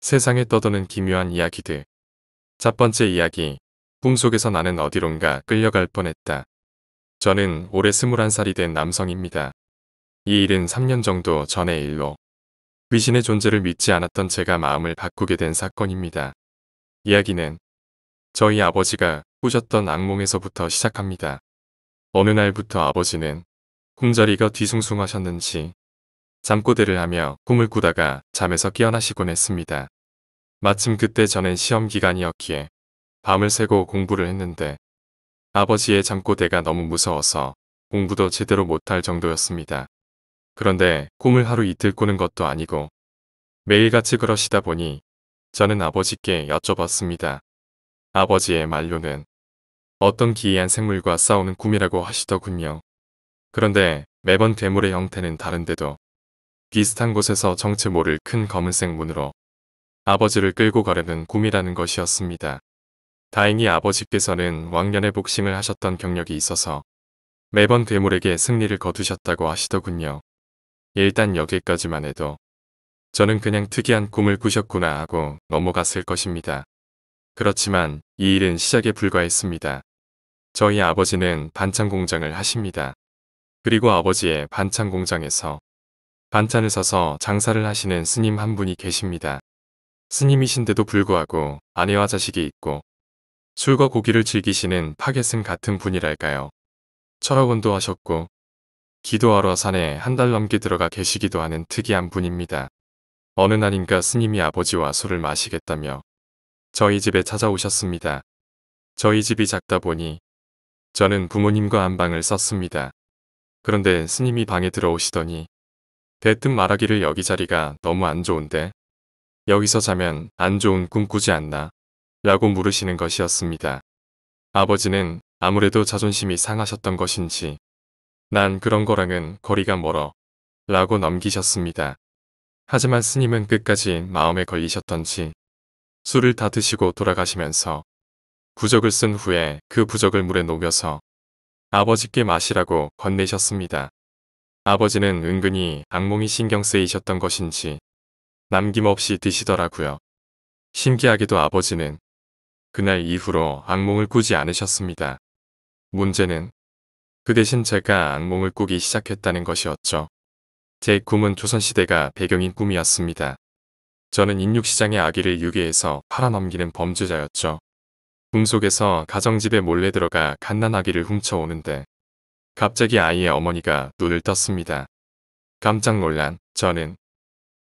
세상에 떠도는 기묘한 이야기들. 첫 번째 이야기. 꿈속에서 나는 어디론가 끌려갈 뻔했다. 저는 올해 21살이 된 남성입니다. 이 일은 3년 정도 전의 일로 귀신의 존재를 믿지 않았던 제가 마음을 바꾸게 된 사건입니다. 이야기는 저희 아버지가 꾸셨던 악몽에서부터 시작합니다. 어느 날부터 아버지는 꿈자리가 뒤숭숭하셨는지 잠꼬대를 하며 꿈을 꾸다가 잠에서 깨어나시곤 했습니다. 마침 그때 저는 시험 기간이었기에 밤을 새고 공부를 했는데 아버지의 잠꼬대가 너무 무서워서 공부도 제대로 못할 정도였습니다. 그런데 꿈을 하루 이틀 꾸는 것도 아니고 매일같이 그러시다 보니 저는 아버지께 여쭤봤습니다. 아버지의 말로는 어떤 기이한 생물과 싸우는 꿈이라고 하시더군요. 그런데 매번 괴물의 형태는 다른데도 비슷한 곳에서 정체 모를 큰 검은색 문으로 아버지를 끌고 가려는 꿈이라는 것이었습니다. 다행히 아버지께서는 왕년에 복싱을 하셨던 경력이 있어서 매번 괴물에게 승리를 거두셨다고 하시더군요. 일단 여기까지만 해도 저는 그냥 특이한 꿈을 꾸셨구나 하고 넘어갔을 것입니다. 그렇지만 이 일은 시작에 불과했습니다. 저희 아버지는 반찬 공장을 하십니다. 그리고 아버지의 반찬 공장에서 반찬을 서서 장사를 하시는 스님 한 분이 계십니다. 스님이신데도 불구하고 아내와 자식이 있고 술과 고기를 즐기시는 파게슨 같은 분이랄까요. 철학원도 하셨고 기도하러 산에 한 달 넘게 들어가 계시기도 하는 특이한 분입니다. 어느 날인가 스님이 아버지와 술을 마시겠다며 저희 집에 찾아오셨습니다. 저희 집이 작다 보니 저는 부모님과 안 방을 썼습니다. 그런데 스님이 방에 들어오시더니 대뜸 말하기를 여기 자리가 너무 안 좋은데 여기서 자면 안 좋은 꿈 꾸지 않나 라고 물으시는 것이었습니다. 아버지는 아무래도 자존심이 상하셨던 것인지 난 그런 거랑은 거리가 멀어 라고 넘기셨습니다. 하지만 스님은 끝까지 마음에 걸리셨던지 술을 다 드시고 돌아가시면서 부적을 쓴 후에 그 부적을 물에 녹여서 아버지께 마시라고 건네셨습니다. 아버지는 은근히 악몽이 신경 쓰이셨던 것인지 남김없이 드시더라고요. 신기하게도 아버지는 그날 이후로 악몽을 꾸지 않으셨습니다. 문제는 그 대신 제가 악몽을 꾸기 시작했다는 것이었죠. 제 꿈은 조선시대가 배경인 꿈이었습니다. 저는 인육시장의 아기를 유괴해서 팔아넘기는 범죄자였죠. 꿈속에서 가정집에 몰래 들어가 갓난 아기를 훔쳐오는데 갑자기 아이의 어머니가 눈을 떴습니다. 깜짝 놀란 저는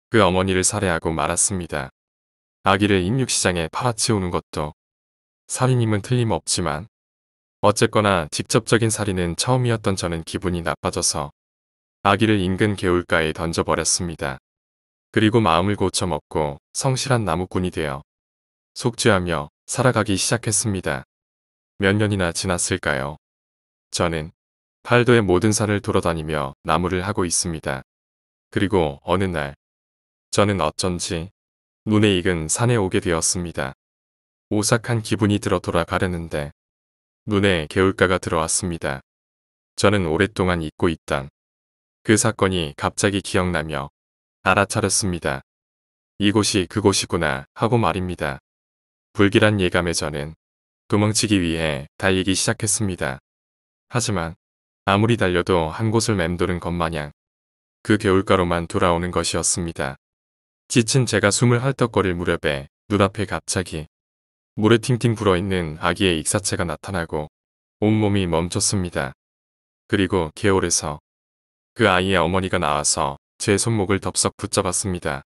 그 어머니를 살해하고 말았습니다. 아기를 인육시장에 팔아치우는 것도 살인임은 틀림없지만 어쨌거나 직접적인 살인은 처음이었던 저는 기분이 나빠져서 아기를 인근 개울가에 던져버렸습니다. 그리고 마음을 고쳐먹고 성실한 나무꾼이 되어 속죄하며 살아가기 시작했습니다. 몇 년이나 지났을까요? 저는 팔도의 모든 산을 돌아다니며 나무를 하고 있습니다. 그리고 어느 날 저는 어쩐지 눈에 익은 산에 오게 되었습니다. 오싹한 기분이 들어 돌아가려는데 눈에 개울가가 들어왔습니다. 저는 오랫동안 잊고 있던 그 사건이 갑자기 기억나며 알아차렸습니다. 이곳이 그곳이구나 하고 말입니다. 불길한 예감에 저는 도망치기 위해 달리기 시작했습니다. 하지만 아무리 달려도 한 곳을 맴도는 것 마냥 그 개울가로만 돌아오는 것이었습니다. 지친 제가 숨을 헐떡거릴 무렵에 눈앞에 갑자기 물에 팅팅 불어있는 아기의 익사체가 나타나고 온몸이 멈췄습니다. 그리고 개울에서 그 아이의 어머니가 나와서 제 손목을 덥석 붙잡았습니다.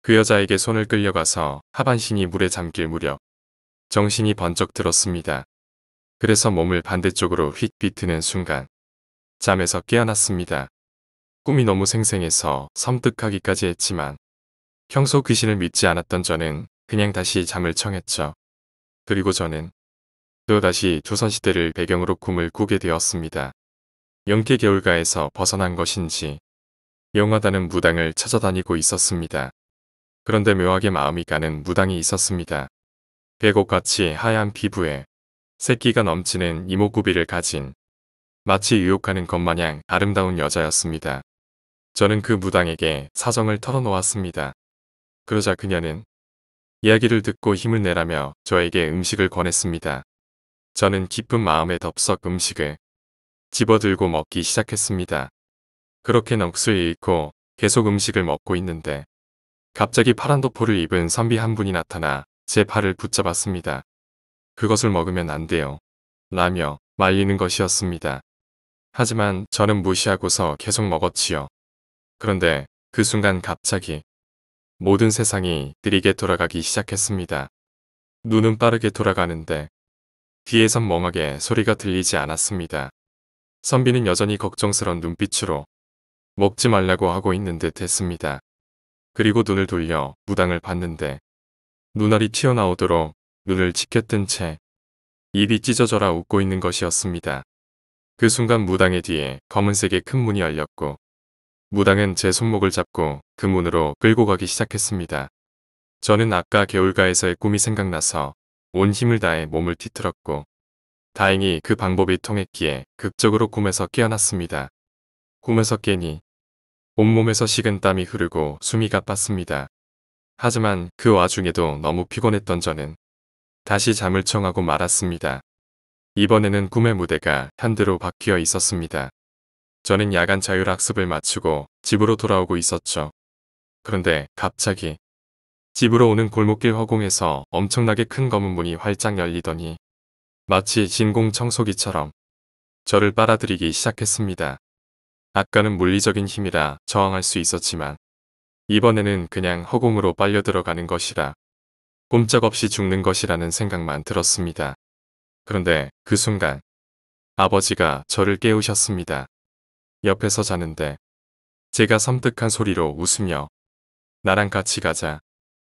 그 여자에게 손을 끌려가서 하반신이 물에 잠길 무렵 정신이 번쩍 들었습니다. 그래서 몸을 반대쪽으로 휙 비트는 순간 잠에서 깨어났습니다. 꿈이 너무 생생해서 섬뜩하기까지 했지만 평소 귀신을 믿지 않았던 저는 그냥 다시 잠을 청했죠. 그리고 저는 또다시 조선시대를 배경으로 꿈을 꾸게 되었습니다. 영계 겨울가에서 벗어난 것인지 영화다는 무당을 찾아다니고 있었습니다. 그런데 묘하게 마음이 가는 무당이 있었습니다. 배곡같이 하얀 피부에 새끼가 넘치는 이목구비를 가진 마치 유혹하는 것 마냥 아름다운 여자였습니다. 저는 그 무당에게 사정을 털어놓았습니다. 그러자 그녀는 이야기를 듣고 힘을 내라며 저에게 음식을 권했습니다. 저는 기쁜 마음에 덥석 음식을 집어들고 먹기 시작했습니다. 그렇게 넋을 잃고 계속 음식을 먹고 있는데 갑자기 파란 도포를 입은 선비 한 분이 나타나 제 팔을 붙잡았습니다. 그것을 먹으면 안 돼요. 라며 말리는 것이었습니다. 하지만 저는 무시하고서 계속 먹었지요. 그런데 그 순간 갑자기 모든 세상이 느리게 돌아가기 시작했습니다. 눈은 빠르게 돌아가는데 뒤에선 멍하게 소리가 들리지 않았습니다. 선비는 여전히 걱정스런 눈빛으로 먹지 말라고 하고 있는 듯 했습니다. 그리고 눈을 돌려 무당을 봤는데 눈알이 튀어나오도록 눈을 지켰던 채 입이 찢어져라 웃고 있는 것이었습니다. 그 순간 무당의 뒤에 검은색의 큰 문이 열렸고 무당은 제 손목을 잡고 그 문으로 끌고 가기 시작했습니다. 저는 아까 개울가에서의 꿈이 생각나서 온 힘을 다해 몸을 뒤틀었고 다행히 그 방법이 통했기에 극적으로 꿈에서 깨어났습니다. 꿈에서 깨니 온몸에서 식은 땀이 흐르고 숨이 가빴습니다. 하지만 그 와중에도 너무 피곤했던 저는 다시 잠을 청하고 말았습니다. 이번에는 꿈의 무대가 현대로 바뀌어 있었습니다. 저는 야간 자율학습을 마치고 집으로 돌아오고 있었죠. 그런데 갑자기 집으로 오는 골목길 허공에서 엄청나게 큰 검은 문이 활짝 열리더니 마치 진공 청소기처럼 저를 빨아들이기 시작했습니다. 아까는 물리적인 힘이라 저항할 수 있었지만 이번에는 그냥 허공으로 빨려 들어가는 것이라 꼼짝없이 죽는 것이라는 생각만 들었습니다. 그런데 그 순간 아버지가 저를 깨우셨습니다. 옆에서 자는데 제가 섬뜩한 소리로 웃으며 나랑 같이 가자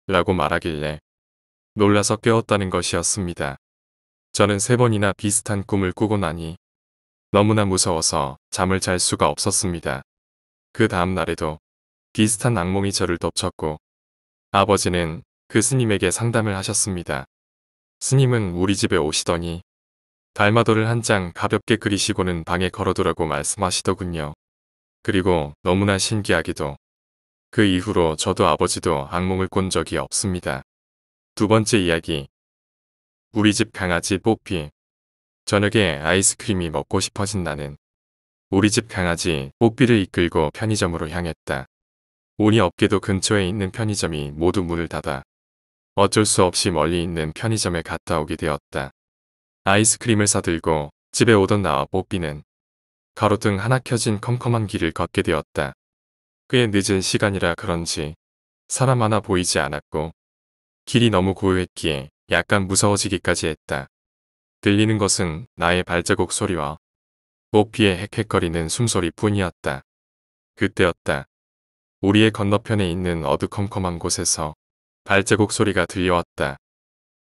라고 말하길래 놀라서 깨웠다는 것이었습니다. 저는 세 번이나 비슷한 꿈을 꾸고 나니 너무나 무서워서 잠을 잘 수가 없었습니다. 그 다음 날에도 비슷한 악몽이 저를 덮쳤고 아버지는 그 스님에게 상담을 하셨습니다. 스님은 우리 집에 오시더니 달마도를 한 장 가볍게 그리시고는 방에 걸어두라고 말씀하시더군요. 그리고 너무나 신기하기도 그 이후로 저도 아버지도 악몽을 꾼 적이 없습니다. 두 번째 이야기 우리 집 강아지 뽀삐 저녁에 아이스크림이 먹고 싶어진 나는 우리 집 강아지 뽀삐를 이끌고 편의점으로 향했다. 운이 없게도 근처에 있는 편의점이 모두 문을 닫아 어쩔 수 없이 멀리 있는 편의점에 갔다 오게 되었다. 아이스크림을 사들고 집에 오던 나와 뽀삐는 가로등 하나 켜진 컴컴한 길을 걷게 되었다. 꽤 늦은 시간이라 그런지 사람 하나 보이지 않았고 길이 너무 고요했기에 약간 무서워지기까지 했다. 들리는 것은 나의 발자국 소리와 뽀삐의 헥헥거리는 숨소리 뿐이었다. 그때였다. 우리의 건너편에 있는 어두컴컴한 곳에서 발자국 소리가 들려왔다.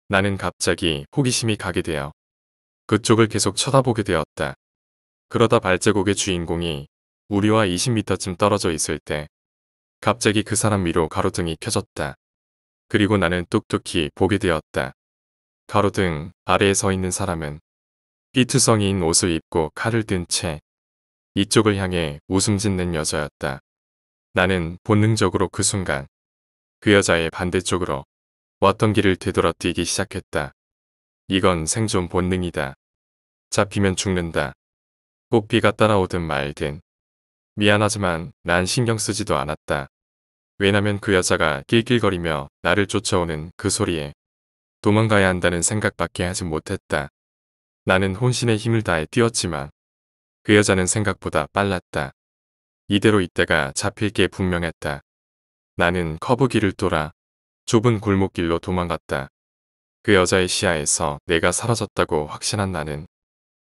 나는 갑자기 호기심이 가게 되어 그쪽을 계속 쳐다보게 되었다. 그러다 발제국의 주인공이 우리와 20m쯤 떨어져 있을 때 갑자기 그 사람 위로 가로등이 켜졌다. 그리고 나는 똑똑히 보게 되었다. 가로등 아래에 서 있는 사람은 삐투성이인 옷을 입고 칼을 든 채 이쪽을 향해 웃음 짓는 여자였다. 나는 본능적으로 그 순간 그 여자의 반대쪽으로 왔던 길을 되돌아 뛰기 시작했다. 이건 생존 본능이다. 잡히면 죽는다. 꽃 비가 따라오든 말든. 미안하지만 난 신경 쓰지도 않았다. 왜냐면 그 여자가 낄낄거리며 나를 쫓아오는 그 소리에 도망가야 한다는 생각밖에 하지 못했다. 나는 혼신의 힘을 다해 뛰었지만 그 여자는 생각보다 빨랐다. 이대로 이때가 잡힐 게 분명했다. 나는 커브길을 돌아 좁은 골목길로 도망갔다. 그 여자의 시야에서 내가 사라졌다고 확신한 나는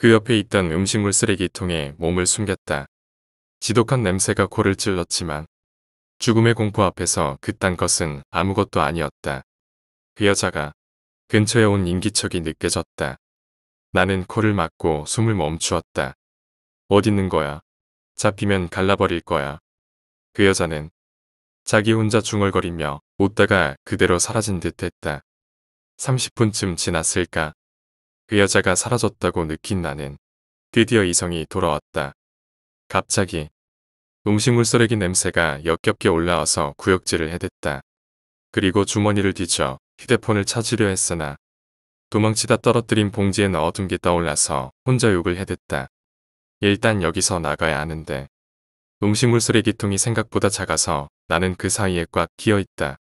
그 옆에 있던 음식물 쓰레기통에 몸을 숨겼다. 지독한 냄새가 코를 찔렀지만 죽음의 공포 앞에서 그딴 것은 아무것도 아니었다. 그 여자가 근처에 온 인기척이 느껴졌다. 나는 코를 막고 숨을 멈추었다. 어딨는 거야? 잡히면 갈라버릴 거야. 그 여자는 자기 혼자 중얼거리며 웃다가 그대로 사라진 듯 했다. 30분쯤 지났을까? 그 여자가 사라졌다고 느낀 나는 드디어 이성이 돌아왔다. 갑자기 음식물 쓰레기 냄새가 역겹게 올라와서 구역질을 해댔다. 그리고 주머니를 뒤져 휴대폰을 찾으려 했으나 도망치다 떨어뜨린 봉지에 넣어둔 게 떠올라서 혼자 욕을 해댔다. 일단 여기서 나가야 하는데 음식물 쓰레기통이 생각보다 작아서 나는 그 사이에 꽉 끼어있다.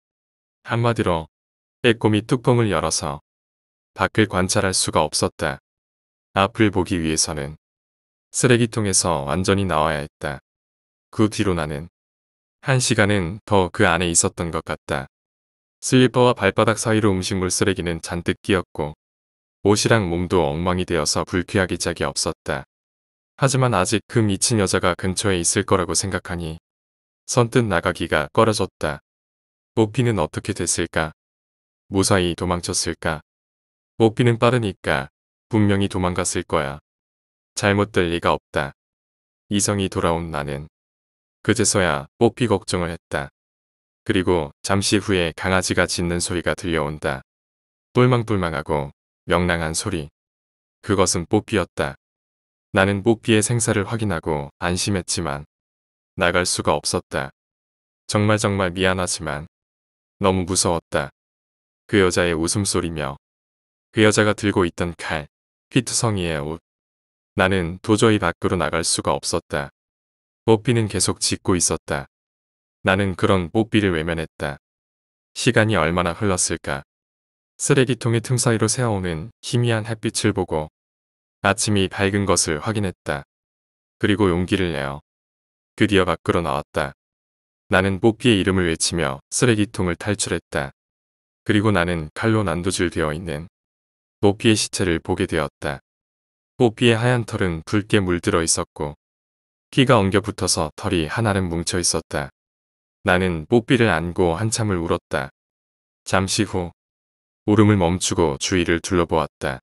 한마디로 빼꼼히 뚜껑을 열어서 밖을 관찰할 수가 없었다. 앞을 보기 위해서는 쓰레기통에서 완전히 나와야 했다. 그 뒤로 나는 한 시간은 더 그 안에 있었던 것 같다. 슬리퍼와 발바닥 사이로 음식물 쓰레기는 잔뜩 끼었고 옷이랑 몸도 엉망이 되어서 불쾌하기 짝이 없었다. 하지만 아직 그 미친 여자가 근처에 있을 거라고 생각하니 선뜻 나가기가 꺼려졌다. 뽑피는 어떻게 됐을까? 무사히 도망쳤을까? 목비는 빠르니까 분명히 도망갔을 거야. 잘못될 리가 없다. 이성이 돌아온 나는 그제서야 목비 걱정을 했다. 그리고 잠시 후에 강아지가 짖는 소리가 들려온다. 똘망똘망하고 명랑한 소리. 그것은 뽀삐였다. 나는 뽀삐의 생사를 확인하고 안심했지만 나갈 수가 없었다. 정말 정말 미안하지만 너무 무서웠다. 그 여자의 웃음소리며 그 여자가 들고 있던 칼, 휘트성이의 옷. 나는 도저히 밖으로 나갈 수가 없었다. 뽀삐는 계속 짖고 있었다. 나는 그런 뽀삐를 외면했다. 시간이 얼마나 흘렀을까. 쓰레기통의 틈 사이로 새어오는 희미한 햇빛을 보고 아침이 밝은 것을 확인했다. 그리고 용기를 내어 드디어 밖으로 나왔다. 나는 뽀삐의 이름을 외치며 쓰레기통을 탈출했다. 그리고 나는 칼로 난도질 되어 있는 모피의 시체를 보게 되었다. 모피의 하얀 털은 붉게 물들어 있었고 피가 엉겨 붙어서 털이 하나는 뭉쳐 있었다. 나는 뽀삐를 안고 한참을 울었다. 잠시 후 울음을 멈추고 주위를 둘러보았다.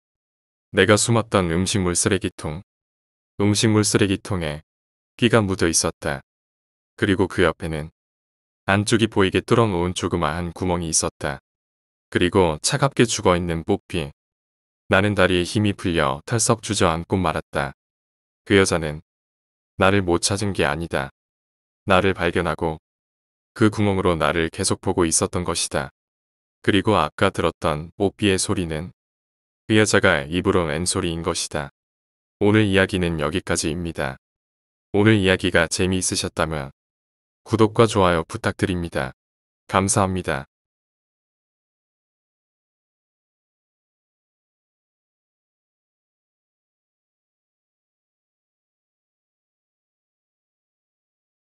내가 숨었던 음식물 쓰레기통, 음식물 쓰레기통에 피가 묻어 있었다. 그리고 그 옆에는 안쪽이 보이게 뚫어놓은 조그마한 구멍이 있었다. 그리고 차갑게 죽어있는 뽀삐, 나는 다리에 힘이 풀려 털썩 주저앉고 말았다. 그 여자는 나를 못 찾은 게 아니다. 나를 발견하고 그 구멍으로 나를 계속 보고 있었던 것이다. 그리고 아까 들었던 뽀삐의 소리는 그 여자가 입으로 낸 소리인 것이다. 오늘 이야기는 여기까지입니다. 오늘 이야기가 재미있으셨다면 구독과 좋아요 부탁드립니다. 감사합니다.